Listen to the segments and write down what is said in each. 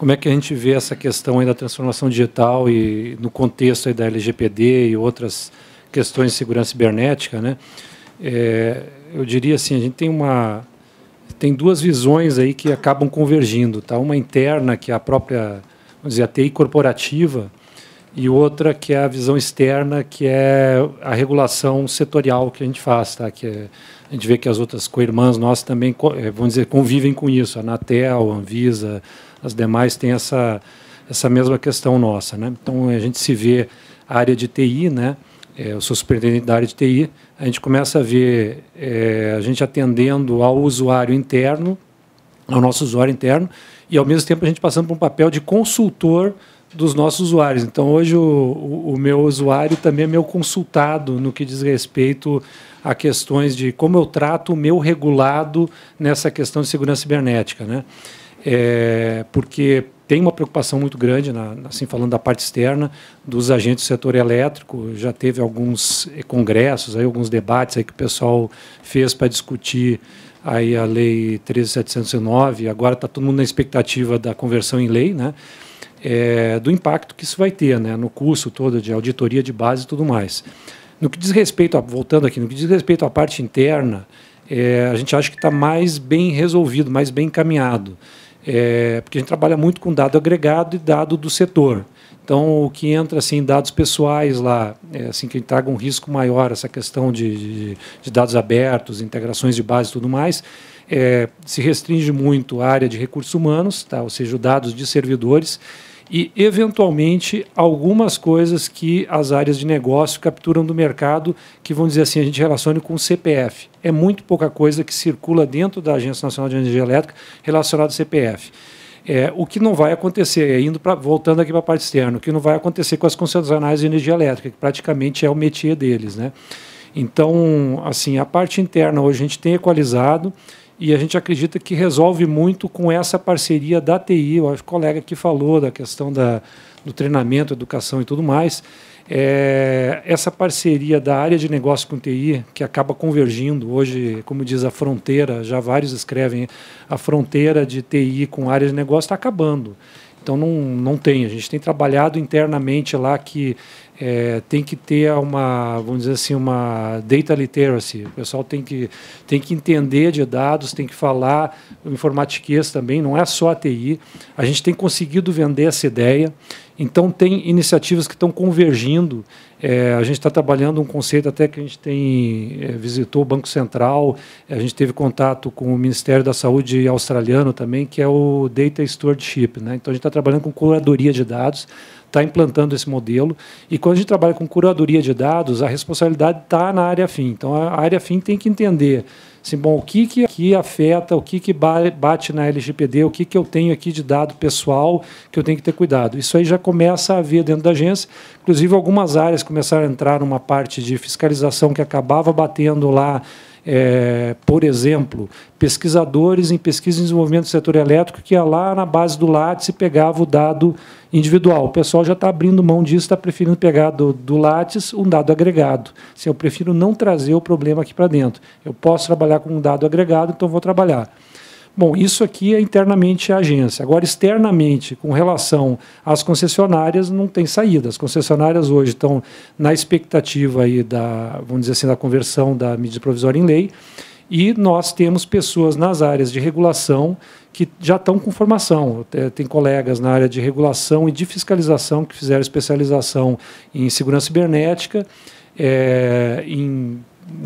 Como é que a gente vê essa questão aí da transformação digital e no contexto aí da LGPD e outras questões de segurança cibernética, né? É, eu diria assim, a gente tem uma tem duas visões aí que acabam convergindo, tá? Uma interna que é a própria, vamos dizer, a TI corporativa e outra que é a visão externa, que é a regulação setorial que a gente faz, tá? Que é, a gente vê que as outras co-irmãs nossas também, é, vamos dizer, convivem com isso, a Anatel, a Anvisa, as demais têm essa, essa mesma questão nossa. Né? Então, a gente se vê a área de TI, né? É, eu sou superintendente da área de TI, a gente começa a ver é, a gente atendendo ao usuário interno, ao nosso usuário interno, e ao mesmo tempo a gente passando por um papel de consultor dos nossos usuários. Então, hoje, o, o, o meu usuário também é meu consultado no que diz respeito a questões de como eu trato o meu regulado nessa questão de segurança cibernética. Né? é, porque tem uma preocupação muito grande, na, assim falando da parte externa, dos agentes do setor elétrico. Já teve alguns eh, congressos, aí, alguns debates aí que o pessoal fez para discutir aí a lei 13709. Agora está todo mundo na expectativa da conversão em lei, né? É, do impacto que isso vai ter, né? No curso todo de auditoria de base e tudo mais. No que diz respeito a, voltando aqui, no que diz respeito à parte interna, é, a gente acha que está mais bem resolvido, mais bem encaminhado. É, porque a gente trabalha muito com dado agregado e dado do setor. Então, o que entra assim, em dados pessoais lá, é, assim, que traga um risco maior, essa questão de, de, de dados abertos, integrações de base e tudo mais, é, se restringe muito à área de recursos humanos, tá? ou seja, dados de servidores, e, eventualmente, algumas coisas que as áreas de negócio capturam do mercado, que vão dizer assim, a gente relacione com o CPF. É muito pouca coisa que circula dentro da Agência Nacional de Energia Elétrica relacionada ao CPF. É, o que não vai acontecer, indo pra, voltando aqui para a parte externa, o que não vai acontecer com as concessionárias de energia elétrica, que praticamente é o métier deles. Né? Então, assim, a parte interna hoje a gente tem equalizado e a gente acredita que resolve muito com essa parceria da TI. o colega que falou da questão da, do treinamento, educação e tudo mais. É, essa parceria da área de negócio com TI, que acaba convergindo hoje, como diz a fronteira, já vários escrevem, a fronteira de TI com área de negócio está acabando. Então não, não tem. A gente tem trabalhado internamente lá que é, tem que ter uma, vamos dizer assim, uma data literacy. O pessoal tem que, tem que entender de dados, tem que falar informatiquês também, não é só a TI. A gente tem conseguido vender essa ideia. Então, tem iniciativas que estão convergindo. É, a gente está trabalhando um conceito até que a gente tem é, visitou o Banco Central, a gente teve contato com o Ministério da Saúde australiano também, que é o Data Stewardship. Né? Então, a gente está trabalhando com curadoria de dados está implantando esse modelo. E quando a gente trabalha com curadoria de dados, a responsabilidade está na área fim. Então, a área fim tem que entender assim, bom, o que, que aqui afeta, o que, que bate na LGPD, o que, que eu tenho aqui de dado pessoal que eu tenho que ter cuidado. Isso aí já começa a ver dentro da agência. Inclusive, algumas áreas começaram a entrar numa parte de fiscalização que acabava batendo lá é, por exemplo, pesquisadores em pesquisa e desenvolvimento do setor elétrico que ia lá na base do Lattes e pegava o dado individual. O pessoal já está abrindo mão disso, está preferindo pegar do, do Lattes um dado agregado. Se eu prefiro não trazer o problema aqui para dentro. Eu posso trabalhar com um dado agregado, então vou trabalhar. Bom, isso aqui é internamente a agência. Agora, externamente, com relação às concessionárias, não tem saída. As concessionárias hoje estão na expectativa aí da, vamos dizer assim, da conversão da medida provisória em lei. E nós temos pessoas nas áreas de regulação que já estão com formação. É, tem colegas na área de regulação e de fiscalização que fizeram especialização em segurança cibernética, é, em,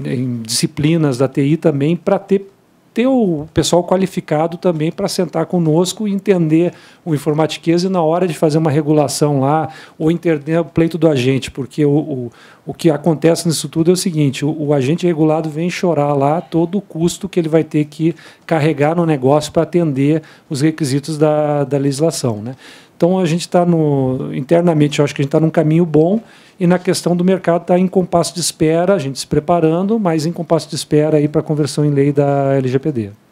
em disciplinas da TI também, para ter ter o pessoal qualificado também para sentar conosco e entender o informatiquês e na hora de fazer uma regulação lá ou entender o pleito do agente, porque o, o, o que acontece nisso tudo é o seguinte, o, o agente regulado vem chorar lá todo o custo que ele vai ter que carregar no negócio para atender os requisitos da, da legislação, né? Então a gente está internamente, eu acho que a gente está num caminho bom e na questão do mercado está em compasso de espera, a gente se preparando, mas em compasso de espera aí para a conversão em lei da LGPD.